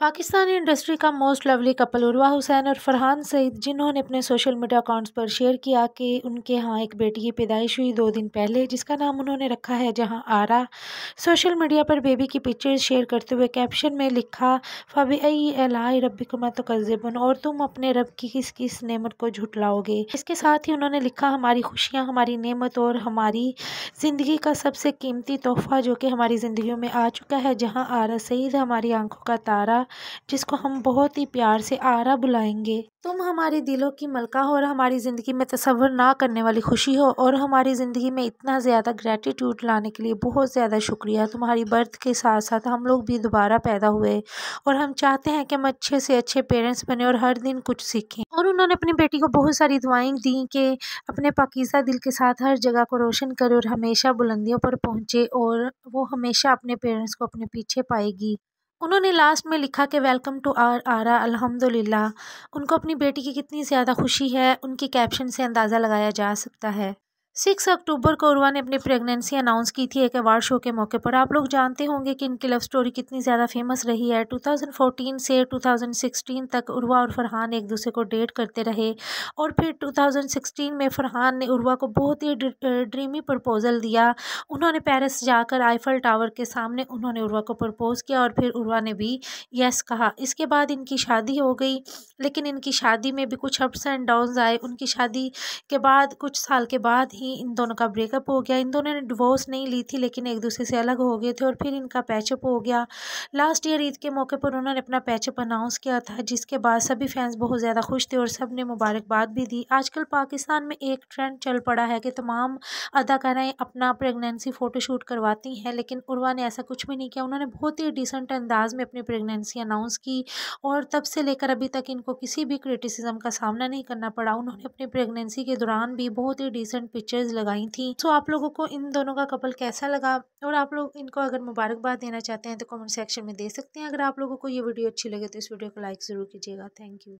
Pakistani industry का most lovely couple Urwa Hussain और फरहान सईद जिन्होंने अपने सोशल मीडिया अकाउंट्स पर शेयर किया कि उनके यहाँ एक बेटी की पैदाइश हुई दो दिन पहले जिसका नाम उन्होंने रखा है जहाँ आरा सोशल मीडिया पर बेबी की पिक्चर्स शेयर करते हुए कैप्शन में लिखा फ़ाबी अई एलाई रबी कुमा तकजबन और तुम अपने रब की किस किस नमत को झुटलाओगे इसके साथ ही उन्होंने लिखा हमारी खुशियाँ हमारी नमत और हमारी ज़िंदगी का सबसे कीमती तोहफ़ा जो कि हमारी ज़िंदगी में आ चुका है जहाँ आरा सईद हमारी आँखों का तारा जिसको हम बहुत ही प्यार से आरा बुलाएंगे तुम हमारे दिलों की मलका हो और हमारी ज़िंदगी में तस्वर ना करने वाली खुशी हो और हमारी ज़िंदगी में इतना ज़्यादा ग्रेटिट्यूड लाने के लिए बहुत ज़्यादा शुक्रिया तुम्हारी बर्थ के साथ साथ हम लोग भी दोबारा पैदा हुए और हम चाहते हैं कि हम अच्छे से अच्छे पेरेंट्स बने और हर दिन कुछ सीखें और उन्होंने अपनी बेटी को बहुत सारी दुआएँ दी कि अपने पाकिज़ा दिल के साथ हर जगह को रोशन करे और हमेशा बुलंदियों पर पहुँचे और वो हमेशा अपने पेरेंट्स को अपने पीछे पाएगी उन्होंने लास्ट में लिखा कि वेलकम टू आर आरा अल्हम्दुलिल्लाह उनको अपनी बेटी की कितनी ज़्यादा खुशी है उनके कैप्शन से अंदाज़ा लगाया जा सकता है सिक्स अक्टूबर को उर्वा ने अपनी प्रेगनेंसी अनाउंस की थी एक अवार्ड शो के मौके पर आप लोग जानते होंगे कि इनकी लव स्टोरी कितनी ज़्यादा फेमस रही है 2014 से 2016 तक उर्वा और फरहान एक दूसरे को डेट करते रहे और फिर 2016 में फरहान ने उर्वा को बहुत ही ड्रीमी प्रपोज़ल दिया उन्होंने पेरिस जाकर आईफल टावर के सामने उन्होंने उर्वा को प्रपोज़ किया और फिर उर्वा ने भी यस कहा इसके बाद इनकी शादी हो गई लेकिन इनकी शादी में भी कुछ अप्स एंड डाउन आए उनकी शादी के बाद कुछ साल के बाद ही ही इन दोनों का ब्रेकअप हो गया इन दोनों ने डिवोर्स नहीं ली थी लेकिन एक दूसरे से अलग हो गए थे और फिर इनका पैचअप हो गया लास्ट ईयर ईद के मौके पर उन्होंने अपना पैचअप अनाउंस किया था जिसके बाद सभी फैंस बहुत ज़्यादा खुश थे और सब ने मुबारकबाद भी दी आजकल पाकिस्तान में एक ट्रेंड चल पड़ा है कि तमाम अदाकाराएँ अपना प्रेगनेंसी फ़ोटोशूट करवाती हैं लेकिन उर्वा ने ऐसा कुछ भी नहीं किया उन्होंने बहुत ही डिसेंट अंदाज में अपनी प्रेगनेंसी अनाउंस की और तब से लेकर अभी तक इनको किसी भी क्रिटिसिज्म का सामना नहीं करना पड़ा उन्होंने अपनी प्रेगनेंसी के दौरान भी बहुत ही डिसेंट पिक्चर पिक्चर्स लगाई थी तो आप लोगों को इन दोनों का कपल कैसा लगा और आप लोग इनको अगर मुबारकबाद देना चाहते हैं तो कमेंट सेक्शन में दे सकते हैं अगर आप लोगों को ये वीडियो अच्छी लगे तो इस वीडियो को लाइक ज़रूर कीजिएगा थैंक यू